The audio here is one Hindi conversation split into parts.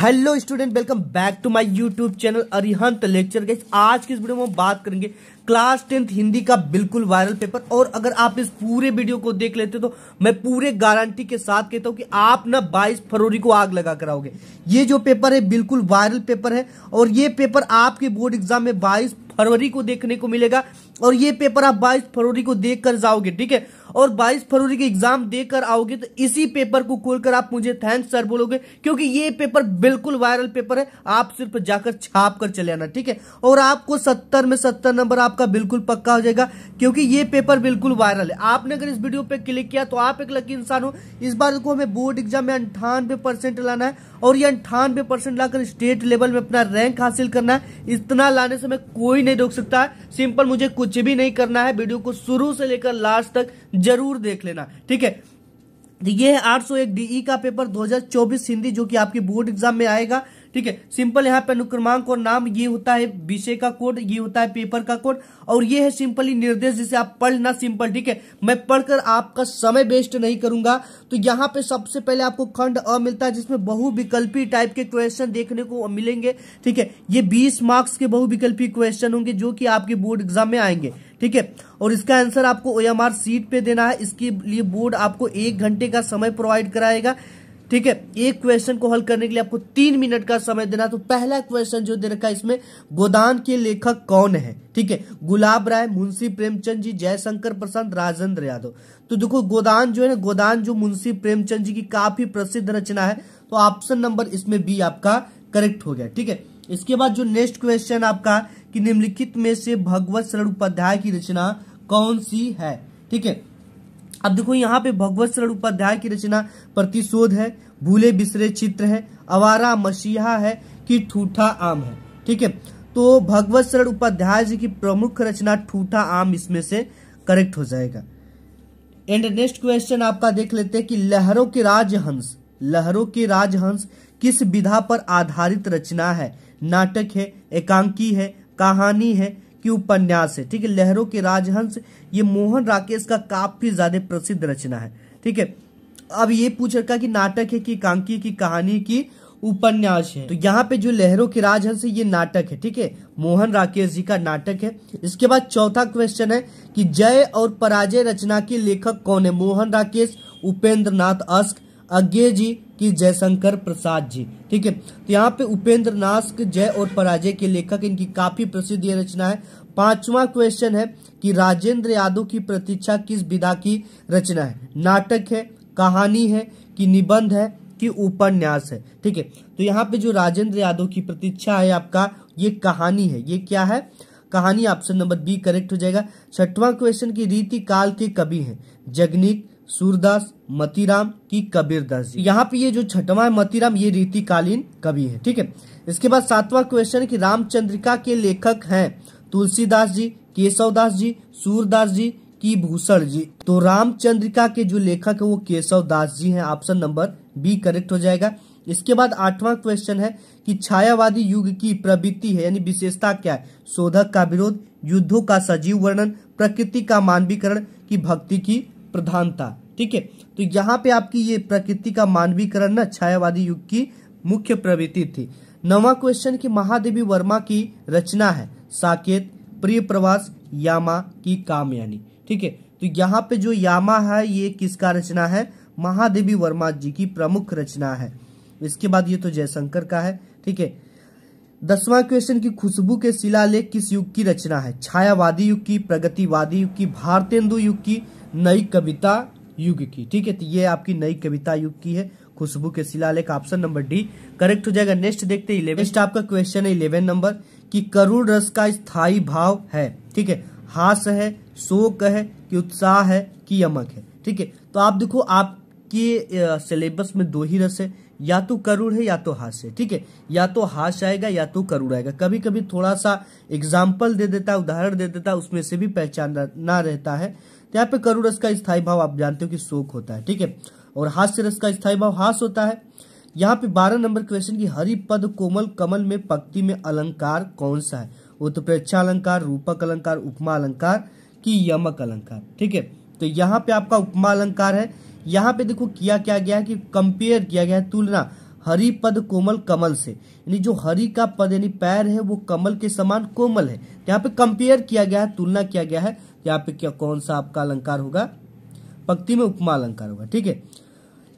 hello student welcome back to my YouTube channel Arihant lecture guys आज की इस वीडियो में हम बात करेंगे क्लास टेंथ हिंदी का बिल्कुल वायरल पेपर और अगर आप इस पूरे वीडियो को देख लेते तो मैं पूरे गारंटी के साथ कहता हूं कि आप ना 22 फरवरी को आग लगा कराओगे ये जो पेपर है बिल्कुल वायरल पेपर है और ये पेपर आपके बोर्ड एग्जाम में बाईस फरवरी को देखने को मिलेगा और ये पेपर आप बाईस फरवरी को देख कर जाओगे ठीक है और 22 फरवरी के एग्जाम देकर आओगे तो इसी पेपर को खोलकर आप मुझे थैंक्स सर बोलोगे क्योंकि ये पेपर बिल्कुल वायरल पेपर है आप सिर्फ जाकर छाप कर चले आना ठीक है और आपको सत्तर में सत्तर नंबर आपका बिल्कुल पक्का हो जाएगा क्योंकि ये पेपर बिल्कुल वायरल है आपने अगर इस वीडियो पर क्लिक किया तो आप एक लकी इंसान हो इस बार को हमें बोर्ड एग्जाम में अंठानवे परसेंट लाना है और ये अंठानवे परसेंट लाकर स्टेट लेवल में अपना रैंक हासिल करना है इतना लाने से हमें कोई नहीं रोक सकता सिंपल मुझे कुछ भी नहीं करना है वीडियो को शुरू से लेकर लास्ट तक जरूर देख लेना ठीक है ये है आठ सौ एक डीई e का पेपर 2024 हिंदी जो कि आपकी बोर्ड एग्जाम में आएगा ठीक है सिंपल यहाँ पे अनुक्रमांक और नाम ये होता है विषय का कोड ये होता है पेपर का कोड और ये है सिंपली निर्देश जिसे आप पढ़ सिंपल ठीक है मैं पढ़कर आपका समय वेस्ट नहीं करूंगा तो यहाँ पे सबसे पहले आपको खंड अ मिलता है जिसमें बहुविकल्पी टाइप के क्वेश्चन देखने को मिलेंगे ठीक है ये बीस मार्क्स के बहुविकल्पी क्वेश्चन होंगे जो कि आपके बोर्ड एग्जाम में आएंगे ठीक है और इसका आंसर आपको ओ सीट पे देना है इसके लिए बोर्ड आपको एक घंटे का समय प्रोवाइड कराएगा ठीक है एक क्वेश्चन को हल करने के लिए आपको तीन मिनट का समय देना तो पहला क्वेश्चन जो दे रखा है इसमें गोदान के लेखक कौन है ठीक है गुलाब राय मुंशी प्रेमचंद जी जयशंकर प्रसाद राजेंद्र यादव तो देखो गोदान जो है ना गोदान जो मुंशी प्रेमचंद जी की काफी प्रसिद्ध रचना है तो ऑप्शन नंबर इसमें बी आपका करेक्ट हो गया ठीक है इसके बाद जो नेक्स्ट क्वेश्चन आपका कि निम्नलिखित में से भगवत शरण उपाध्याय की रचना कौन सी है ठीक है अब देखो यहाँ पे भगवत शरण उपाध्याय की रचना प्रतिशोध है भूले बिसरे चित्र है अवारा मसीहा है कि ठूठा आम है ठीक है तो भगवत शरण उपाध्याय जी की प्रमुख रचना ठूठा आम इसमें से करेक्ट हो जाएगा एंड नेक्स्ट क्वेश्चन आपका देख लेते हैं कि लहरों के राजहंस लहरों के राजहंस किस विधा पर आधारित रचना है नाटक है एकांकी है कहानी है की उपन्यास है ठीक है लहरों के राजहंस ये मोहन राकेश का काफी ज्यादा प्रसिद्ध रचना है ठीक है अब ये पूछ रखा कि नाटक है कि कांकी की कहानी की उपन्यास है तो यहाँ पे जो लहरों के राजहंस ये नाटक है ठीक है मोहन राकेश जी का नाटक है इसके बाद चौथा क्वेश्चन है कि जय और पराजय रचना के लेखक कौन है मोहन राकेश उपेंद्र नाथ अस्क अज्ञे जी कि जयशंकर प्रसाद जी ठीक है तो यहाँ पे उपेंद्र नास्क जय और पराजय के लेखक इनकी काफी प्रसिद्ध ये रचना है पांचवा क्वेश्चन है कि राजेंद्र यादव की प्रतीक्षा किस विधा की रचना है नाटक है कहानी है कि निबंध है कि उपन्यास है ठीक है तो यहाँ पे जो राजेंद्र यादव की प्रतीक्षा है आपका ये कहानी है ये क्या है कहानी ऑप्शन नंबर बी करेक्ट हो जाएगा छठवां क्वेश्चन की रीति काल के कवि हैं जगनिक सूरदास मतीराम की कबीरदास जी यहाँ पे ये जो छठवा है मतीराम ये रीतिकालीन कवि है ठीक है इसके बाद सातवां क्वेश्चन की रामचंद्रिका के लेखक हैं तुलसीदास जी केशवदास जी सूरदास जी की भूषण जी तो रामचंद्रिका के जो लेखक है वो केशव दास जी हैं ऑप्शन नंबर बी करेक्ट हो जाएगा इसके बाद आठवां क्वेश्चन है कि छायावादी युग की प्रवृत्ति है यानी विशेषता क्या है शोधक का विरोध युद्धों का सजीव वर्णन प्रकृति का मानवीकरण की भक्ति की प्रधानता ठीक है तो यहाँ पे आपकी ये प्रकृति का मानवीकरण ना छायावादी युग की मुख्य प्रवृत्ति थी नवा क्वेश्चन की महादेवी वर्मा की रचना है साकेत प्रिय प्रवास यामा की कामयानी ठीक है तो यहाँ पे जो यामा है ये किसका रचना है महादेवी वर्मा जी की प्रमुख रचना है इसके बाद ये तो जयशंकर का है ठीक है दसवां क्वेश्चन की खुशबू के शिलालेख किस युग की रचना है छायावादी युग की प्रगतिवादी युग की भारतेंदु युग की नई कविता युग की ठीक है तो ये आपकी नई कविता युग की है खुशबू के शिलालेख ऑप्शन नंबर डी करेक्ट हो जाएगा नेक्स्ट देखते हैं इलेवन नेक्स्ट आपका क्वेश्चन है इलेवन नंबर कि करुण रस का स्थायी भाव है ठीक है हास है शोक है कि उत्साह है कि यमक है ठीक है तो आप देखो आपके सिलेबस में दो ही रस है या तो करुण है या तो हास है ठीक है या तो हास आएगा या तो करुण आएगा कभी कभी थोड़ा सा एग्जाम्पल दे देता उदाहरण दे देता उसमें से भी पहचान ना रहता है यहाँ पे करुड़ रस का स्थायी भाव आप जानते हो कि शोक होता है ठीक है और हास्य रस का स्थायी भाव हास होता है यहाँ पे बारह नंबर क्वेश्चन की हरि पद कोमल कमल में पक्ति में अलंकार कौन सा है वो तो प्रेक्षा अलंकार रूपक अलंकार उपमा अलंकार की यमक अलंकार ठीक है तो यहाँ पे आपका उपमा अलंकार है यहाँ पे देखो किया क्या गया है कि कंपेयर किया गया है तुलना हरि पद कोमल कमल से यानी जो हरि का पद यानी पैर है वो कमल के समान कोमल है तो यहाँ पे कंपेयर किया गया है तुलना किया गया है यहाँ पे क्या कौन सा आपका अलंकार होगा पंक्ति में उपमा अलंकार होगा ठीक है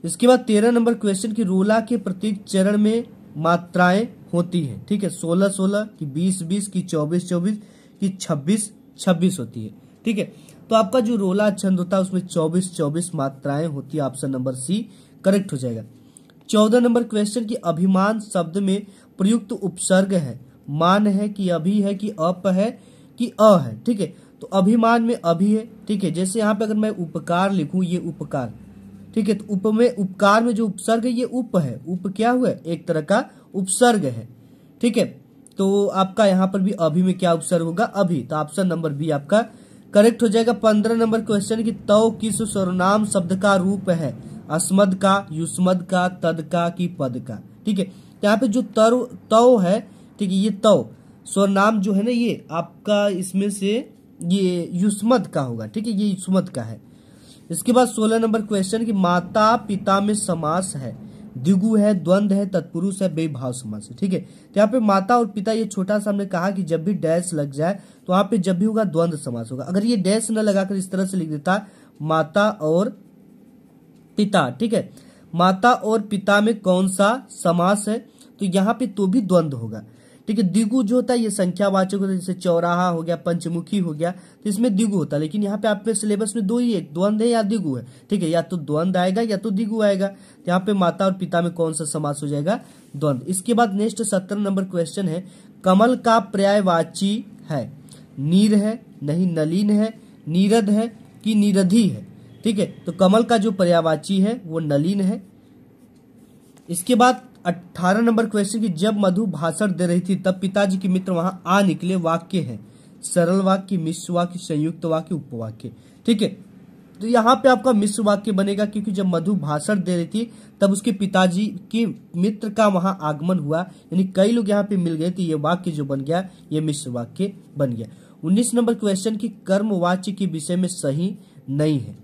इसके बाद तेरह नंबर क्वेश्चन की रोला के प्रत्येक चरण में मात्राएं होती है ठीक है सोलह सोलह की बीस बीस की चौबीस चौबीस की छब्बीस छब्बीस होती है ठीक है तो आपका जो रोला छंद होता है उसमें चौबीस चौबीस मात्राएं होती है ऑप्शन नंबर सी करेक्ट हो जाएगा चौदह नंबर क्वेश्चन की अभिमान शब्द में प्रयुक्त उपसर्ग है मान है कि अभी है कि अप है कि अ है ठीक है तो अभिमान में अभी है ठीक है जैसे यहाँ पे अगर मैं उपकार लिखूं ये उपकार ठीक है तो उप में उपकार में जो उपसर्ग है ये उप है उप क्या हुआ एक तरह का उपसर्ग है ठीक है तो आपका यहाँ पर भी अभी में क्या उपसर्ग होगा अभी तो ऑप्शन नंबर बी आपका करेक्ट हो जाएगा पंद्रह नंबर क्वेश्चन की तव किस सर्वनाम शब्द का रूप है अस्मद का युष्मद का तद का की पद का ठीक है तो यहाँ पे जो तर तव है ठीक है ये तव स्वरनाम जो है ना ये आपका इसमें से ये युष्मद का होगा ठीक है ये युष्मद का है इसके बाद सोलह नंबर क्वेश्चन की माता पिता में समास है द्विगु है द्वंद्व है तत्पुरुष है बेभाव समास है ठीक है तो यहाँ पे माता और पिता ये छोटा सा हमने कहा कि जब भी डैश लग जाए तो वहां पे जब भी होगा द्वंद्व समास होगा अगर ये डैश न लगाकर इस तरह से लिख देता माता और पिता ठीक है माता और पिता में कौन सा समास है तो यहाँ पे तो भी द्वंद्व होगा ठीक है द्विगु जो होता है ये संख्यावाचक होता है जैसे चौराहा हो गया पंचमुखी हो गया तो इसमें द्विगु होता है लेकिन यहाँ पे आपके सिलेबस में दो ही एक द्वंद है या द्विगु है ठीक है या तो द्वंद आएगा या तो द्विगु आएगा तो यहाँ पे माता और पिता में कौन सा समास हो जाएगा द्वंद इसके बाद नेक्स्ट सत्रह नंबर क्वेश्चन है कमल का पर्यायवाची है नीर है नहीं नलिन है नीरद है कि निरधि है ठीक है तो कमल का जो पर्यावाची है वो नलिन है इसके बाद अट्ठारह नंबर क्वेश्चन की जब मधु भाषण दे रही थी तब पिताजी के मित्र वहां आ निकले वाक्य है सरल वाक्य मिश्र वाक्य संयुक्त वाक्य उपवाक्य ठीक है तो यहाँ पे आपका मिश्र वाक्य बनेगा क्योंकि जब मधु भाषण दे रही थी तब उसके पिताजी के मित्र का वहां आगमन हुआ यानी कई लोग यहाँ पे मिल गए थे ये वाक्य जो बन गया ये मिश्र वाक्य बन गया उन्नीस नंबर क्वेश्चन की वाच्य के विषय में सही नहीं है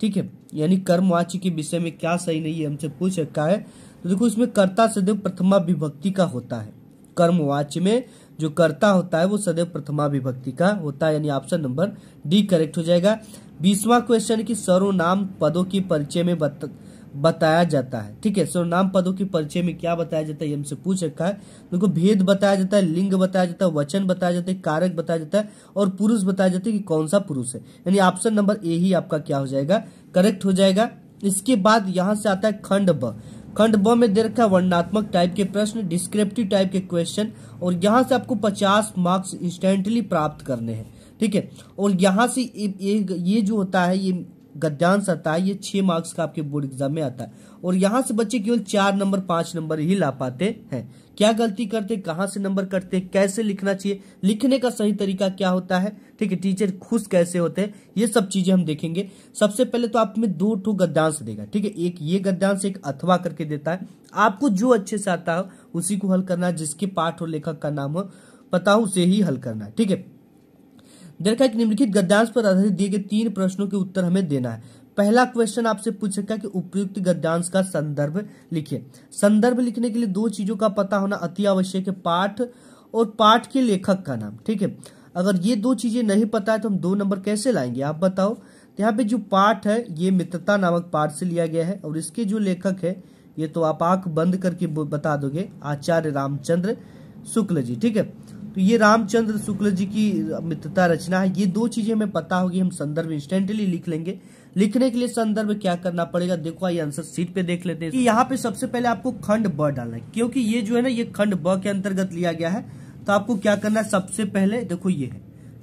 ठीक है यानी वाच्य के विषय में क्या सही नहीं है हमसे पूछ रखा है तो देखो इसमें कर्ता सदैव प्रथमा विभक्ति का होता है कर्मवाच्य में जो कर्ता होता है वो सदैव प्रथमा विभक्ति का होता है यानी ऑप्शन नंबर डी करेक्ट हो जाएगा बीसवा क्वेश्चन की सर्वनाम पदों की परिचय में बत, बताया जाता है ठीक है सर्वनाम पदों के परिचय में क्या बताया जाता है ये हमसे पूछ रखा है देखो भेद बताया जाता है लिंग बताया जाता है वचन बताया जाता है कारक बताया जाता है और पुरुष बताया जाता है कि कौन सा पुरुष है यानी ऑप्शन नंबर ए ही आपका क्या हो जाएगा करेक्ट हो जाएगा इसके बाद यहाँ से आता है खंड ब खंड ब में दे रखा है वर्णात्मक टाइप के प्रश्न डिस्क्रिप्टिव टाइप के क्वेश्चन और यहाँ से आपको 50 मार्क्स इंस्टेंटली प्राप्त करने हैं ठीक है और यहाँ से ये जो होता है ये गद्यांश आता है ये छह मार्क्स का आपके बोर्ड एग्जाम में आता है और यहाँ से बच्चे केवल चार नंबर पांच नंबर ही ला पाते हैं क्या गलती करते कहाँ से नंबर कटते कैसे लिखना चाहिए लिखने का सही तरीका क्या होता है ठीक है टीचर खुश कैसे होते हैं ये सब चीज़ें हम देखेंगे सबसे पहले तो आप में दो ठो गद्यांश देगा ठीक है एक ये गद्यांश एक अथवा करके देता है आपको जो अच्छे से आता हो उसी को हल करना जिसके पाठ और लेखक का नाम हो पता हो उसे ही हल करना ठीक है देखा कि निम्नलिखित गद्यांश पर आधारित दिए गए तीन प्रश्नों के उत्तर हमें देना है पहला क्वेश्चन आपसे पूछ सकता कि उपयुक्त गद्यांश का संदर्भ लिखिए संदर्भ लिखने के लिए दो चीजों का पता होना अति आवश्यक है पाठ और पाठ के लेखक का नाम ठीक है अगर ये दो चीजें नहीं पता है तो हम दो नंबर कैसे लाएंगे आप बताओ तो यहाँ पे जो पाठ है ये मित्रता नामक पाठ से लिया गया है और इसके जो लेखक है ये तो आप आंख बंद करके बता दोगे आचार्य रामचंद्र शुक्ल जी ठीक है तो ये रामचंद्र शुक्ल जी की मित्रता रचना है ये दो चीजें हमें पता होगी हम संदर्भ इंस्टेंटली लिख लेंगे लिखने के लिए संदर्भ क्या करना पड़ेगा देखो आइए आंसर सीट पे देख लेते हैं यहाँ पे सबसे पहले आपको खंड ब डालना है क्योंकि ये जो है ना ये खंड ब के अंतर्गत लिया गया है तो आपको क्या करना है सबसे पहले देखो ये है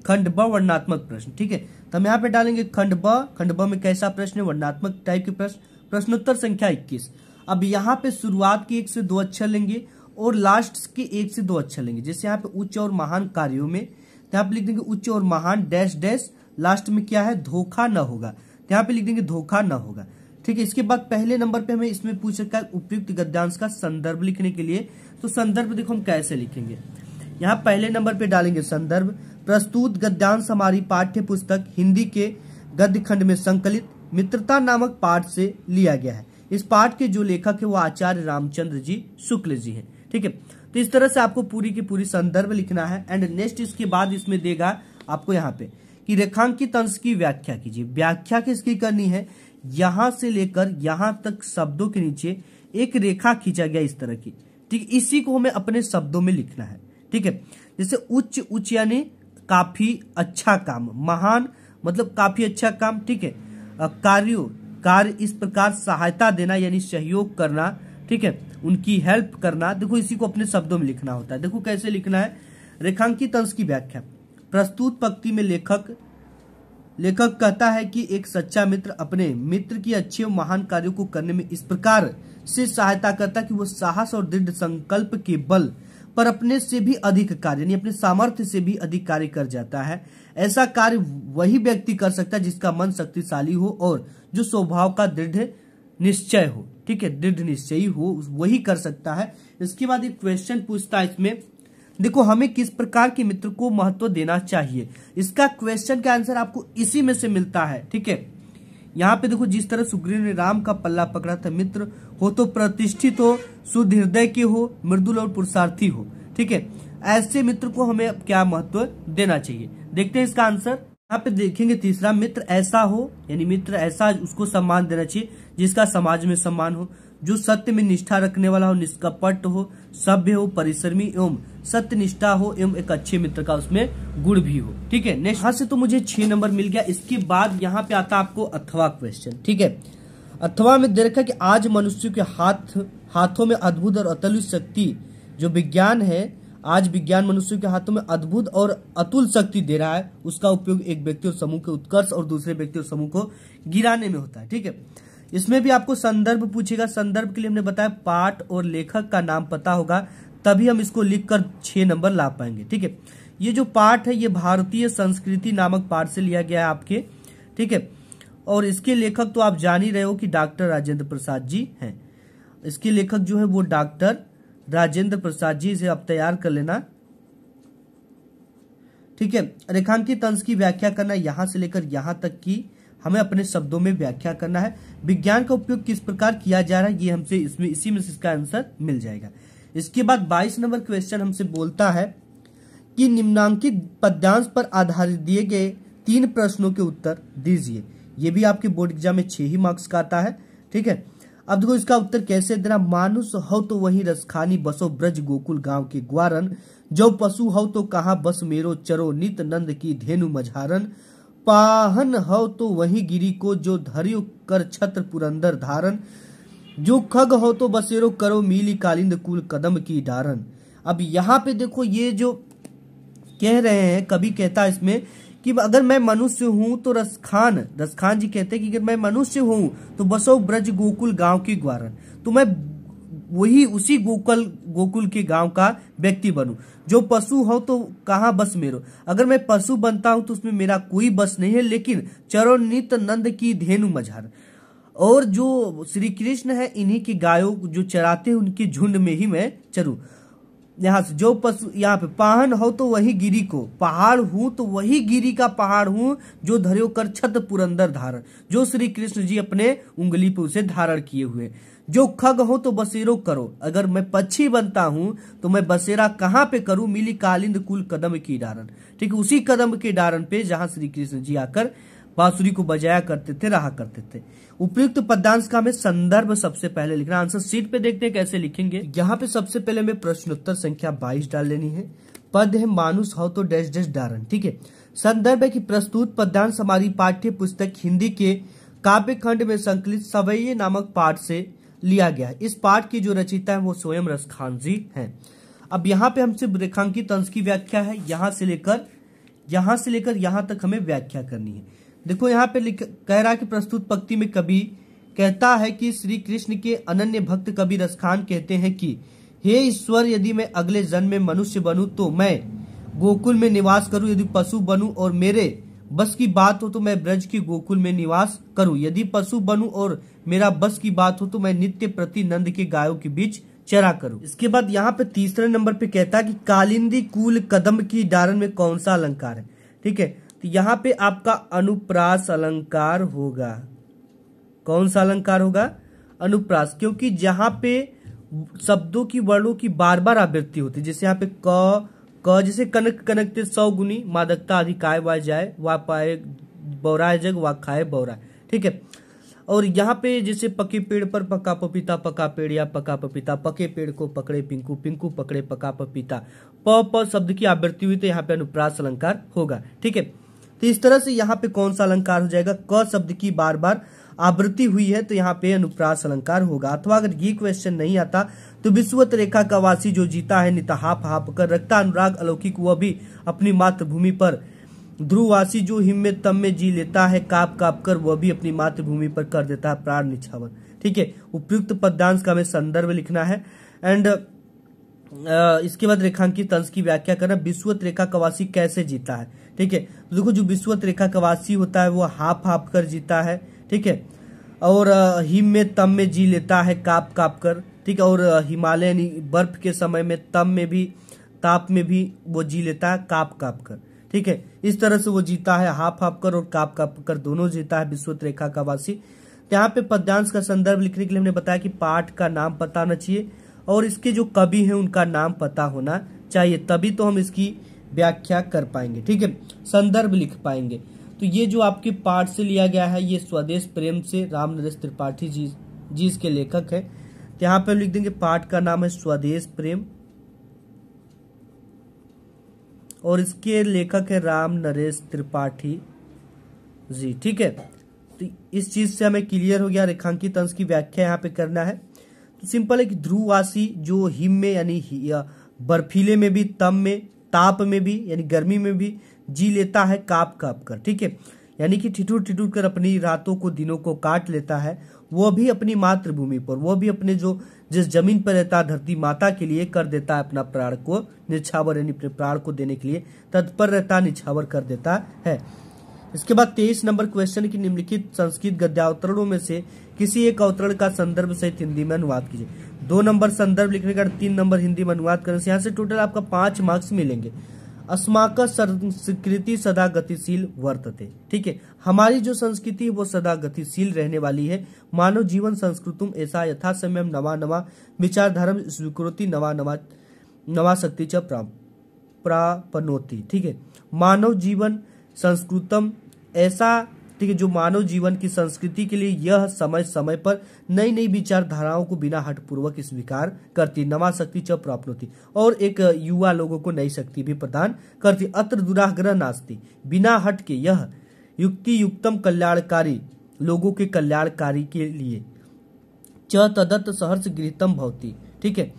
खंड ब वर्णात्मक प्रश्न ठीक है तो हम यहाँ पे डालेंगे खंड ब खंड ब में कैसा प्रश्न है वर्णात्मक टाइप के प्रश्न प्रश्नोत्तर संख्या इक्कीस अब यहाँ पे शुरुआत की एक से दो अक्षर लेंगे और लास्ट के एक से दो अक्षर अच्छा लेंगे जैसे यहाँ पे उच्च और महान कार्यों में तो यहाँ पे लिख देंगे उच्च और महान डैश डैश लास्ट में क्या है धोखा न होगा तो यहाँ पे लिख देंगे धोखा न होगा ठीक है इसके बाद पहले नंबर पे हमें इसमें पूछ सकता है उपयुक्त गद्यांश का संदर्भ लिखने के लिए तो संदर्भ देखो हम कैसे लिखेंगे यहाँ पहले नंबर पे डालेंगे संदर्भ प्रस्तुत गद्यांश हमारी पाठ्य पुस्तक हिंदी के गद्य खंड में संकलित मित्रता नामक पाठ से लिया गया है इस पाठ के जो लेखक है वो आचार्य रामचंद्र जी शुक्ल जी हैं ठीक है तो इस तरह से आपको पूरी की पूरी संदर्भ लिखना है एंड नेक्स्ट इसके बाद इसमें देगा आपको यहाँ पे कि रेखांकित अंश की व्याख्या कीजिए व्याख्या किसकी करनी है यहां से लेकर यहां तक शब्दों के नीचे एक रेखा खींचा गया इस तरह की ठीक इसी को हमें अपने शब्दों में लिखना है ठीक है जैसे उच्च उच्च यानी काफी अच्छा काम महान मतलब काफी अच्छा काम ठीक है कार्यो कार्य इस प्रकार सहायता देना यानी सहयोग करना ठीक है उनकी हेल्प करना देखो इसी को अपने शब्दों में लिखना होता है देखो कैसे लिखना है रेखांकित अंश की व्याख्या प्रस्तुत पक्ति में लेखक लेखक कहता है कि एक सच्चा मित्र अपने मित्र की अच्छे महान कार्यों को करने में इस प्रकार से सहायता करता कि वह साहस और दृढ़ संकल्प के बल पर अपने से भी अधिक कार्य यानी अपने सामर्थ्य से भी अधिक कार्य कर जाता है ऐसा कार्य वही व्यक्ति कर सकता है जिसका मन शक्तिशाली हो और जो स्वभाव का दृढ़ निश्चय हो ठीक है दृढ़ निश्चय हो वही कर सकता है इसके बाद एक क्वेश्चन पूछता है इसमें देखो हमें किस प्रकार के मित्र को महत्व देना चाहिए इसका क्वेश्चन का आंसर आपको इसी में से मिलता है ठीक है यहाँ पे देखो जिस तरह सुग्रीव ने राम का पल्ला पकड़ा था मित्र हो तो प्रतिष्ठित हो शुद्ध हृदय के हो मृदुल और पुरुषार्थी हो ठीक है ऐसे मित्र को हमें क्या महत्व देना चाहिए देखते हैं इसका आंसर यहाँ पे देखेंगे तीसरा मित्र ऐसा हो यानी मित्र ऐसा उसको सम्मान देना चाहिए जिसका समाज में सम्मान हो जो सत्य में निष्ठा रखने वाला हो निष्कपट हो सभ्य हो परिश्रमी एवं सत्य निष्ठा हो एवं एक अच्छे मित्र का उसमें गुण भी हो ठीक है नेक्स्ट यहाँ से तो मुझे छह नंबर मिल गया इसके बाद यहाँ पे आता आपको अथवा क्वेश्चन ठीक है अथवा में दे रखा कि आज मनुष्य के हाथ हाथों में अद्भुत और अतुलित शक्ति जो विज्ञान है आज विज्ञान मनुष्य के हाथों में अद्भुत और अतुल शक्ति दे रहा है उसका उपयोग एक व्यक्ति और समूह के उत्कर्ष और दूसरे व्यक्ति और समूह को गिराने में होता है ठीक है इसमें भी आपको संदर्भ पूछेगा संदर्भ के लिए हमने बताया पाठ और लेखक का नाम पता होगा तभी हम इसको लिखकर छह नंबर ला पाएंगे ठीक है ये जो पाठ है ये भारतीय संस्कृति नामक पाठ से लिया गया है आपके ठीक है और इसके लेखक तो आप जान ही रहे हो कि डॉक्टर राजेंद्र प्रसाद जी हैं इसके लेखक जो है वो डॉक्टर राजेंद्र प्रसाद जी इसे आप तैयार कर लेना ठीक है रेखांकित अंश की व्याख्या करना यहां से लेकर यहां तक की हमें अपने शब्दों में व्याख्या करना है विज्ञान का उपयोग किस प्रकार किया जा रहा है ये हमसे इसमें इसी में इसका आंसर मिल जाएगा इसके बाद 22 नंबर क्वेश्चन हमसे बोलता है कि निम्नांकित पद्यांश पर आधारित दिए गए तीन प्रश्नों के उत्तर दीजिए ये भी आपके बोर्ड एग्जाम में छह ही मार्क्स का आता है ठीक है अब देखो इसका उत्तर कैसे देना मानुष हो तो वही रसखानी बसो ब्रज गोकुल गांव के ग्वारन जो पशु हो तो कहा बस मेरो चरो नित नंद की धेनु मझारन पाहन हो तो वही गिरी को जो धरियो कर छत्र पुरंदर धारण जो खग हो तो बसेरो करो मीली कालिंद कुल कदम की डारन अब यहाँ पे देखो ये जो कह रहे हैं कभी कहता इसमें कि अगर मैं मनुष्य हूँ तो रसखान रसखान जी कहते हैं कि अगर मैं मनुष्य हूँ तो बसो ब्रज गोकुल गांव की ग्वार तो मैं वही उसी गोकुल गोकुल के गांव का व्यक्ति बनू जो पशु हो तो कहा बस मेरो अगर मैं पशु बनता हूं तो उसमें मेरा कोई बस नहीं है लेकिन चरो नित नंद की धेनु मझार और जो श्री कृष्ण है इन्हीं की गायों जो चराते हैं उनके झुंड में ही मैं चरू यहाँ से जो पशु यहाँ पे पाहन हो तो वही गिरी को पहाड़ हूं तो वही गिरी का पहाड़ हूं जो धरियो कर छत पुरंदर धारण जो श्री कृष्ण जी अपने उंगली पे उसे धारण किए हुए जो खग हो तो बसेरो करो अगर मैं पक्षी बनता हूं तो मैं बसेरा कहाँ पे करूं मिली कालिंद कुल कदम की डारण ठीक उसी कदम के डारण पे जहां श्री कृष्ण जी आकर बांसुरी को बजाया करते थे रहा करते थे उपयुक्त पद्यांश का हमें संदर्भ सबसे पहले लिखना आंसर सीट पे देखते हैं कैसे लिखेंगे यहाँ पे सबसे पहले हमें प्रश्नोत्तर संख्या बाईस डाल लेनी है पद है मानुष हो तो डैश डैश डारण ठीक है संदर्भ है की प्रस्तुत पद्यांश हमारी पाठ्य पुस्तक हिंदी के काव्य खंड में संकलित सवैये नामक पाठ से लिया गया है इस पाठ की जो रचिता है वो स्वयं रसखान जी है अब यहाँ पे हमसे रेखांकित अंश की व्याख्या है यहाँ से लेकर यहाँ से लेकर यहाँ तक हमें व्याख्या करनी है देखो यहाँ पे कह रहा कि प्रस्तुत पक्ति में कवि कहता है कि श्री कृष्ण के अनन्य भक्त कवि रसखान कहते हैं कि हे ईश्वर यदि मैं अगले जन्म में मनुष्य बनूं तो मैं गोकुल में निवास करूं यदि पशु बनूं और मेरे बस की बात हो तो मैं ब्रज के गोकुल में निवास करूं यदि पशु बनूं और मेरा बस की बात हो तो मैं नित्य प्रति नंद के गायों के बीच चरा करूं इसके बाद यहाँ पे तीसरे नंबर पे कहता है कि कालिंदी कुल कदम की डारन में कौन सा अलंकार है ठीक है तो यहां पे आपका अनुप्रास अलंकार होगा कौन सा अलंकार होगा अनुप्रास क्योंकि जहां पे शब्दों की वर्णों की बार बार आवृत्ति होती है जैसे यहाँ पे क क जैसे कनक ते सौ गुनी मादकता अधिकाय वाय जाए वा पाए बौराए जग वा खाए बौरा ठीक है और यहाँ पे जैसे पके पेड़ पर पका पपीता पका पेड़ या पका पपीता पके पेड़ को पकड़े पिंकू पिंकू पकड़े पका पपीता प प शब्द की आवृत्ति हुई तो यहाँ पे अनुप्रास अलंकार होगा ठीक है तो इस तरह से यहाँ पे कौन सा अलंकार हो जाएगा क शब्द की बार बार आवृत्ति हुई है तो यहाँ पे अनुप्रास अलंकार होगा अथवा अगर ये क्वेश्चन नहीं आता तो विश्वत रेखा का वासी जो जीता है निता हाप हाप कर रखता अनुराग अलौकिक वह भी अपनी मातृभूमि पर ध्रुववासी जो हिम्मत तम में जी लेता है काप काप कर वह भी अपनी मातृभूमि पर कर देता है प्राण निछावन ठीक है उपयुक्त पद्यांश का हमें संदर्भ लिखना है एंड इसके बाद रेखांकित अंश की व्याख्या करना विश्वत रेखा कवासी कैसे जीता है ठीक है तो देखो जो विश्वत रेखा का वासी होता है वो हाफ हाफ कर जीता है ठीक है और हिम में तम में जी लेता है काप काप कर ठीक है और हिमालयन बर्फ के समय में तम में भी ताप में भी वो जी लेता है काप काप कर ठीक है इस तरह से वो जीता है हाफ हाफ कर और काप काप कर दोनों जीता है विश्वत रेखा का वासी तो यहाँ पे पद्यांश का संदर्भ लिखने के लिए हमने बताया कि पाठ का नाम पता होना चाहिए और इसके जो कवि हैं उनका नाम पता होना चाहिए तभी तो हम इसकी व्याख्या कर पाएंगे ठीक है संदर्भ लिख पाएंगे तो ये जो आपके पाठ से लिया गया है ये स्वदेश प्रेम से राम नरेश त्रिपाठी जी जी इसके लेखक है तो यहां पर लिख देंगे पाठ का नाम है स्वदेश प्रेम और इसके लेखक है राम नरेश त्रिपाठी जी ठीक है तो इस चीज से हमें क्लियर हो गया रेखांकित अंश की व्याख्या यहाँ पे करना है तो सिंपल एक ध्रुववासी जो हिम में यानी बर्फीले में भी तम में ताप में भी यानी गर्मी में भी जी लेता है काप काप कर ठीक है यानी कि ठिठुर ठिठुर कर अपनी रातों को दिनों को काट लेता है वह भी अपनी मातृभूमि पर वह भी अपने जो जिस जमीन पर रहता है धरती माता के लिए कर देता है अपना प्राण को निछावर यानी अपने प्राण को देने के लिए तत्पर रहता निछावर कर देता है इसके बाद तेईस नंबर क्वेश्चन की निम्नलिखित संस्कृत गद्यावतरणों में से किसी एक अवतरण का संदर्भ सहित हिंदी में अनुवाद कीजिए दो नंबर संदर्भ लिखने का तीन नंबर हिंदी में अनुवाद करने से यहाँ से टोटल आपका पांच मार्क्स मिलेंगे अस्माक संस्कृति सदा गतिशील वर्तते ठीक है हमारी जो संस्कृति वो सदा गतिशील रहने वाली है मानव जीवन संस्कृतम ऐसा यथा समय नवा नवा विचार धर्म स्वीकृति नवा नवा नवा शक्ति च प्रापनोती ठीक है मानव जीवन संस्कृतम ऐसा ठीक है जो मानव जीवन की संस्कृति के लिए यह समय समय पर नई नई विचारधाराओं को बिना हटपूर्वक स्वीकार करती नवा शक्ति च प्राप्त होती और एक युवा लोगों को नई शक्ति भी प्रदान करती अत्र दुराग्रह नास्ती बिना हट के यह युक्ति युक्तम कल्याणकारी लोगों के कल्याणकारी के लिए च तदत्त सहर्ष गृहतम भवती ठीक है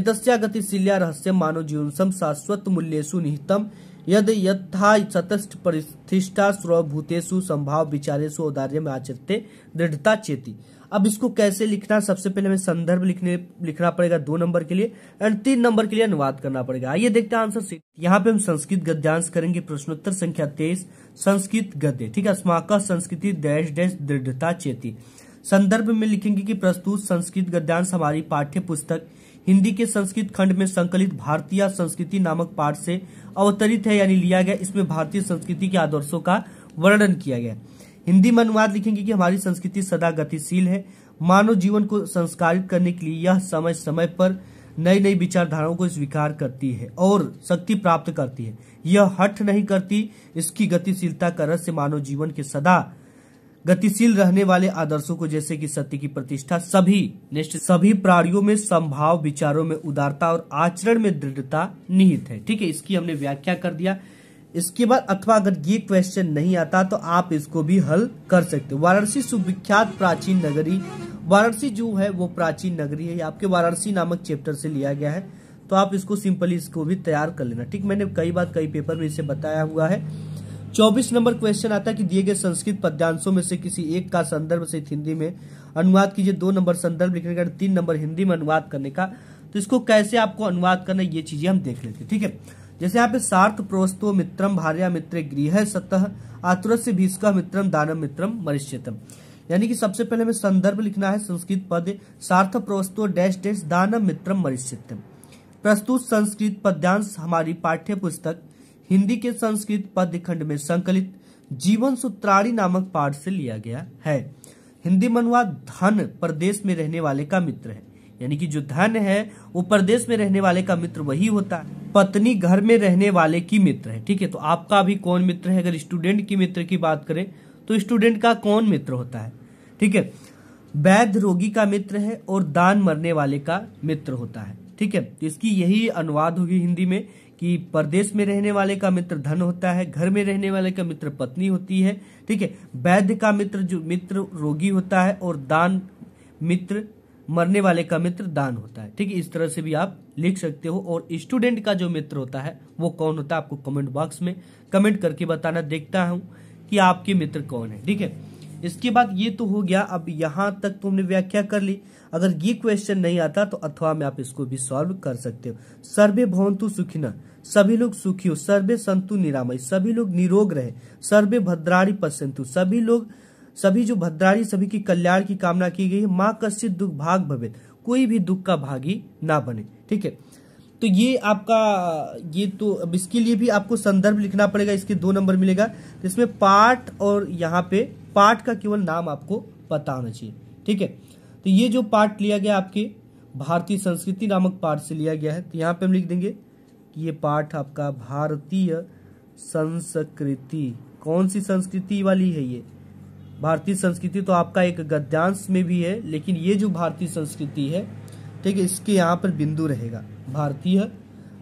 एतस्या गतिशील्या रहस्य मानव जीवन शाश्वत मूल्यु निहितम यद यथा सतस्ट प्रतिष्ठा स्वभूतेषु संभाव विचारेशु औदार्य में आचरते दृढ़ता चेती अब इसको कैसे लिखना सबसे पहले हमें संदर्भ लिखने लिखना पड़ेगा दो नंबर के लिए एंड तीन नंबर के लिए अनुवाद करना पड़ेगा आइए देखते हैं आंसर से यहाँ पे हम संस्कृत गद्यांश करेंगे प्रश्नोत्तर संख्या तेईस संस्कृत गद्य ठीक है स्माक संस्कृति डैश डैश दृढ़ता चेती संदर्भ में लिखेंगे कि प्रस्तुत संस्कृत गद्यांश हमारी पाठ्य पुस्तक हिंदी के संस्कृत खंड में संकलित भारतीय संस्कृति नामक पाठ से अवतरित है यानी लिया गया इसमें भारतीय संस्कृति के आदर्शों का वर्णन किया गया हिंदी में अनुवाद लिखेंगे कि हमारी संस्कृति सदा गतिशील है मानव जीवन को संस्कारित करने के लिए यह समय समय पर नई नई विचारधाराओं को स्वीकार करती है और शक्ति प्राप्त करती है यह हठ नहीं करती इसकी गतिशीलता का रहस्य मानव जीवन के सदा गतिशील रहने वाले आदर्शों को जैसे कि सत्य की प्रतिष्ठा सभी निश्चित सभी प्राणियों में संभाव विचारों में उदारता और आचरण में दृढ़ता निहित है ठीक है इसकी हमने व्याख्या कर दिया इसके बाद अथवा अगर ये क्वेश्चन नहीं आता तो आप इसको भी हल कर सकते हो वाराणसी सुविख्यात प्राचीन नगरी वाराणसी जो है वो प्राचीन नगरी है आपके वाराणसी नामक चैप्टर से लिया गया है तो आप इसको सिंपली इसको भी तैयार कर लेना ठीक मैंने कई बार कई पेपर में इसे बताया हुआ है चौबीस नंबर क्वेश्चन आता है कि दिए गए संस्कृत पद्यांशों में से किसी एक का संदर्भ से हिंदी में अनुवाद कीजिए दो नंबर संदर्भ लिखने का तीन नंबर हिंदी में अनुवाद करने का तो इसको कैसे आपको अनुवाद करना ये चीजें हम देख लेते हैं ठीक है जैसे यहाँ पे सार्थ प्रोस्तो मित्रम भार्या मित्र गृह सतह आतुर से भीष्क मित्रम दानम मित्रम मरिष्यतम यानी कि सबसे पहले हमें संदर्भ लिखना है संस्कृत पद सार्थ प्रोस्तो डैश डैश दानम मित्रम मरिष्यतम प्रस्तुत संस्कृत पद्यांश हमारी पाठ्य पुस्तक हिंदी के संस्कृत पद्य खंड में संकलित जीवन सूत्राणी नामक पाठ से लिया गया है हिंदी मनुआ धन प्रदेश में रहने वाले का मित्र है यानी कि जो धन है वो प्रदेश में रहने वाले का मित्र वही होता है पत्नी घर में रहने वाले की मित्र है ठीक है तो आपका भी कौन मित्र है अगर स्टूडेंट की मित्र की बात करें तो स्टूडेंट का कौन मित्र होता है ठीक है वैध रोगी का मित्र है और दान मरने वाले का मित्र होता है ठीक है तो इसकी यही अनुवाद होगी हिंदी में कि परदेश में रहने वाले का मित्र धन होता है घर में रहने वाले का मित्र पत्नी होती है ठीक है वैद्य का मित्र जो मित्र रोगी होता है और दान मित्र मरने वाले का मित्र दान होता है ठीक है इस तरह से भी आप लिख सकते हो और स्टूडेंट का जो मित्र होता है वो कौन होता है आपको कमेंट बॉक्स में कमेंट करके बताना देखता हूँ कि आपके मित्र कौन है ठीक है इसके बाद ये तो हो गया अब यहाँ तक तुमने व्याख्या कर ली अगर ये क्वेश्चन नहीं आता तो अथवा में आप इसको भी सॉल्व कर सकते हो सर्वे भवंतु सुखिना सभी लोग सुखी हो सर्वे संतु निरामय सभी लोग निरोग रहे सर्वे भद्रारी पसंतु सभी लोग सभी जो भद्रारी सभी की कल्याण की कामना की गई है माँ कश्चित दुख भाग भवित कोई भी दुख का भागी ना बने ठीक है तो ये आपका ये तो अब इसके लिए भी आपको संदर्भ लिखना पड़ेगा इसके दो नंबर मिलेगा इसमें पाठ और यहाँ पे पाठ का केवल नाम आपको पता होना चाहिए ठीक है तो ये जो पाठ लिया गया आपके भारतीय संस्कृति नामक पाठ से लिया गया है तो यहाँ पे हम लिख देंगे ये पाठ आपका भारतीय संस्कृति कौन सी संस्कृति वाली है ये भारतीय संस्कृति तो आपका एक गद्यांश में भी है लेकिन ये जो भारतीय संस्कृति है ठीक है इसके यहाँ पर बिंदु रहेगा भारतीय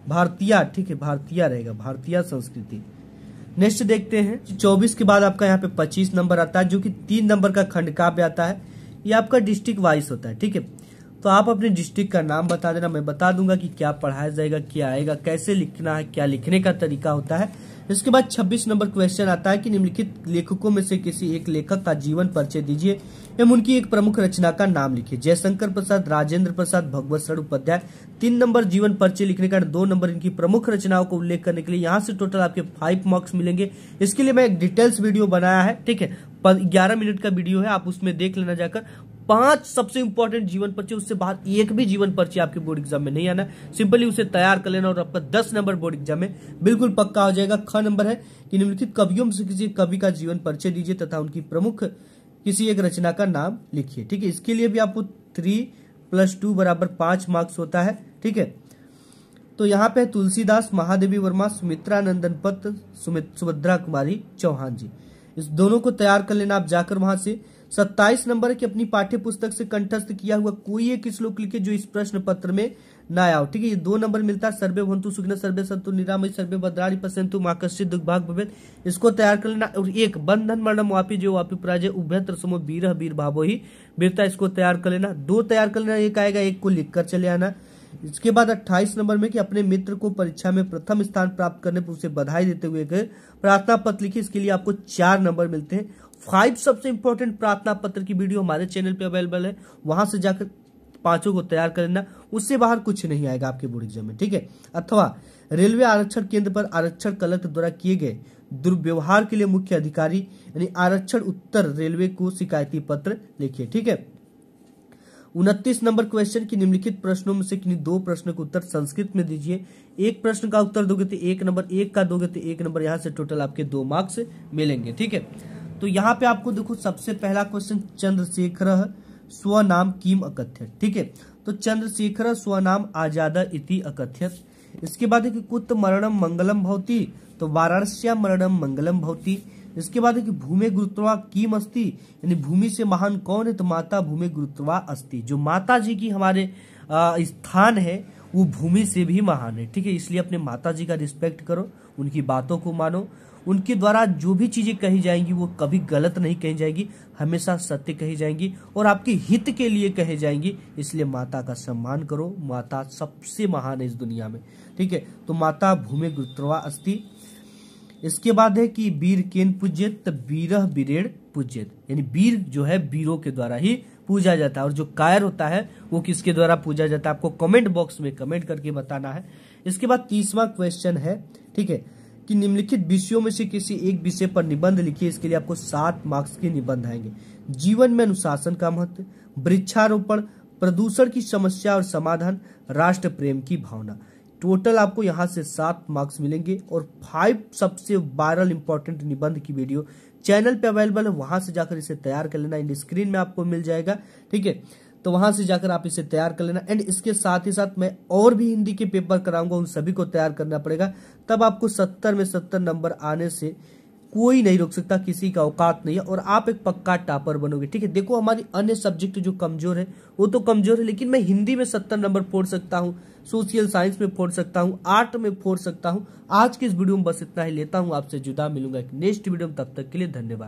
भारतीय ठीक है भारतीय रहेगा भारतीय संस्कृति नेक्स्ट देखते हैं 24 के बाद आपका यहाँ पे 25 नंबर आता है जो कि तीन नंबर का खंड काव्य आता है ये आपका डिस्ट्रिक्ट वाइज होता है ठीक है तो आप अपने डिस्ट्रिक्ट का नाम बता देना मैं बता दूंगा कि क्या पढ़ाया जाएगा क्या आएगा कैसे लिखना है क्या लिखने का तरीका होता है इसके बाद 26 नंबर क्वेश्चन आता है कि निम्नलिखित लेखकों में से किसी एक लेखक का जीवन परिचय दीजिए एवं उनकी एक प्रमुख रचना का नाम लिखिए जयशंकर प्रसाद राजेंद्र प्रसाद भगवत सर उपाध्याय तीन नंबर जीवन परिचय लिखने का दो नंबर इनकी प्रमुख रचनाओं को उल्लेख करने के लिए यहाँ से टोटल आपके फाइव मार्क्स मिलेंगे इसके लिए मैं एक डिटेल्स वीडियो बनाया है ठीक है ग्यारह मिनट का वीडियो है आप उसमें देख लेना जाकर पांच सबसे इंपॉर्टेंट जीवन पर्ची उससे बाहर एक भी जीवन पर्ची आपके बोर्ड एग्जाम में नहीं आना सिंपली उसे तैयार कर लेना और आपका दस नंबर बोर्ड एग्जाम में बिल्कुल पक्का हो जाएगा ख नंबर है कि निम्नलिखित कवियों में से किसी कवि का जीवन परिचय दीजिए तथा उनकी प्रमुख किसी एक रचना का नाम लिखिए ठीक है इसके लिए भी आपको थ्री प्लस टू बराबर पांच मार्क्स होता है ठीक है तो यहाँ पे तुलसीदास महादेवी वर्मा सुमित्रा नंदन पत सुमित सुभद्रा कुमारी चौहान जी इस दोनों को तैयार कर लेना आप जाकर वहां से सत्ताईस नंबर की अपनी पाठ्य पुस्तक से कंठस्थ किया हुआ कोई एक श्लोक लिखे जो इस प्रश्न पत्र में ना आओ ठीक है ये दो नंबर मिलता है सर्वे भंतु सुग्न सर्वे संतु निरामय सर्वे भद्रारी पसंतु माकस्य दुर्भाग भवेद इसको तैयार कर लेना और एक बंधन मरणम वापी जो वापी पराजय उभ्यत्र समो वीर वीर भावो ही वीरता इसको तैयार कर लेना दो तैयार कर लेना एक आएगा एक को लिख कर चले आना इसके बाद 28 नंबर में कि अपने मित्र को परीक्षा में प्रथम स्थान प्राप्त करने पर उसे बधाई देते हुए एक प्रार्थना पत्र लिखिए इसके लिए आपको चार नंबर मिलते हैं फाइव सबसे इंपॉर्टेंट प्रार्थना पत्र की वीडियो हमारे चैनल पे अवेलेबल है वहां से जाकर पांचों को तैयार कर लेना उससे बाहर कुछ नहीं आएगा आपके बोर्ड एग्जाम में ठीक है अथवा रेलवे आरक्षण केंद्र पर आरक्षण कलेक्टर द्वारा किए गए दुर्व्यवहार के लिए मुख्य अधिकारी यानी आरक्षण उत्तर रेलवे को शिकायती पत्र लिखिए ठीक है उनतीस नंबर क्वेश्चन की निम्नलिखित प्रश्नों में से किन्हीं दो प्रश्न का उत्तर संस्कृत में दीजिए एक प्रश्न का उत्तर दोगे तो एक नंबर एक का दोगे तो एक नंबर यहाँ से टोटल आपके दो मार्क्स मिलेंगे ठीक है तो यहाँ पे आपको देखो सबसे पहला क्वेश्चन चंद्रशेखर स्वनाम किम अकथ्य ठीक है तो चंद्रशेखर स्वनाम आजाद इति अकथ्य इसके बाद कुत मरणम मंगलम भवती तो वाराणस्या मरणम मंगलम भवती इसके बाद है कि भूमि गुरुत्वा किम अस्थि यानी भूमि से महान कौन है तो माता भूमि गुरुत्वा अस्थि जो माता जी की हमारे स्थान है वो भूमि से भी महान है ठीक है इसलिए अपने माता जी का रिस्पेक्ट करो उनकी बातों को मानो उनके द्वारा जो भी चीज़ें कही जाएंगी वो कभी गलत नहीं कही जाएगी हमेशा सत्य कही जाएंगी और आपके हित के लिए कही जाएंगी इसलिए माता का सम्मान करो माता सबसे महान है इस दुनिया में ठीक है तो माता भूमि गुरुत्वा अस्थि इसके बाद है कि वीर केन पूज्यत तो बीरेड़ पूज्यत यानी वीर जो है वीरों के द्वारा ही पूजा जाता है और जो कायर होता है वो किसके द्वारा पूजा जाता है आपको कमेंट बॉक्स में कमेंट करके बताना है इसके बाद तीसवा क्वेश्चन है ठीक है कि निम्नलिखित विषयों में से किसी एक विषय पर निबंध लिखिए इसके लिए आपको सात मार्क्स के निबंध आएंगे जीवन में अनुशासन का महत्व वृक्षारोपण प्रदूषण की समस्या और समाधान राष्ट्र प्रेम की भावना टोटल आपको यहाँ से सात मार्क्स मिलेंगे और फाइव सबसे वायरल इंपॉर्टेंट निबंध की वीडियो चैनल पे अवेलेबल है वहां से जाकर इसे तैयार कर लेना एंड स्क्रीन में आपको मिल जाएगा ठीक है तो वहां से जाकर आप इसे तैयार कर लेना एंड इसके साथ ही साथ मैं और भी हिंदी के पेपर कराऊंगा उन सभी को तैयार करना पड़ेगा तब आपको सत्तर में सत्तर नंबर आने से कोई नहीं रोक सकता किसी का औकात नहीं है और आप एक पक्का टापर बनोगे ठीक है देखो हमारी अन्य सब्जेक्ट जो कमजोर है वो तो कमजोर है लेकिन मैं हिंदी में सत्तर नंबर फोड़ सकता हूँ सोशल साइंस में फोड़ सकता हूँ आर्ट में फोड़ सकता हूँ आज के इस वीडियो में बस इतना ही लेता हूँ आपसे जुदा मिलूंगा नेक्स्ट वीडियो में तब तक के लिए धन्यवाद